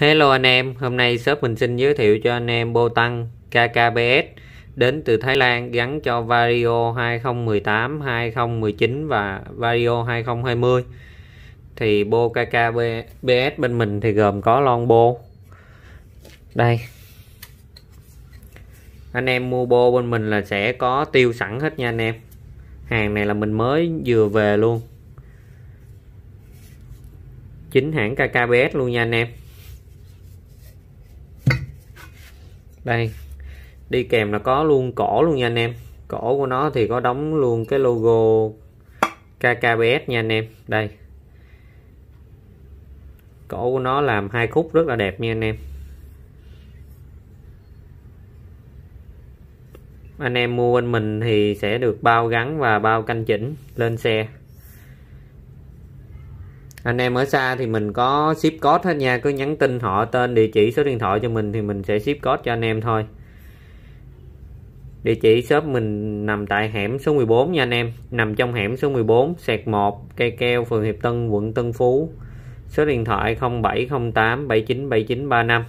Hello anh em, hôm nay shop mình xin giới thiệu cho anh em bô tăng KKBS đến từ Thái Lan gắn cho Vario 2018, 2019 và Vario 2020. Thì bô KKBS bên mình thì gồm có lon bô. Đây. Anh em mua bô bên mình là sẽ có tiêu sẵn hết nha anh em. Hàng này là mình mới vừa về luôn. Chính hãng KKBS luôn nha anh em. đây đi kèm là có luôn cổ luôn nha anh em cổ của nó thì có đóng luôn cái logo KKBS nha anh em đây cổ của nó làm hai khúc rất là đẹp nha anh em anh em mua bên mình thì sẽ được bao gắn và bao canh chỉnh lên xe anh em ở xa thì mình có ship code hết nha cứ nhắn tin họ tên địa chỉ số điện thoại cho mình thì mình sẽ ship code cho anh em thôi địa chỉ shop mình nằm tại hẻm số 14 nha anh em nằm trong hẻm số 14 sẹt 1 cây keo phường Hiệp Tân quận Tân Phú số điện thoại 0708 797935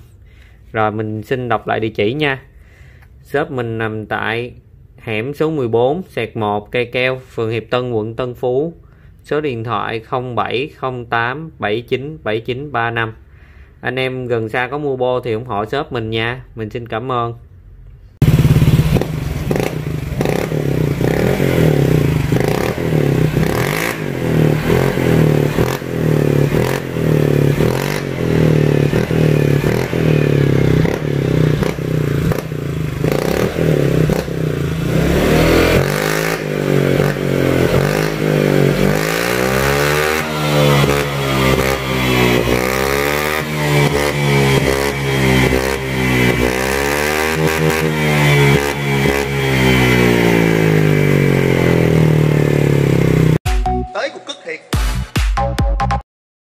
rồi mình xin đọc lại địa chỉ nha shop mình nằm tại hẻm số 14 sẹt 1 cây keo phường Hiệp Tân quận Tân Phú Số điện thoại 0708 79 7935 Anh em gần xa có mua bô thì ủng hộ shop mình nha Mình xin cảm ơn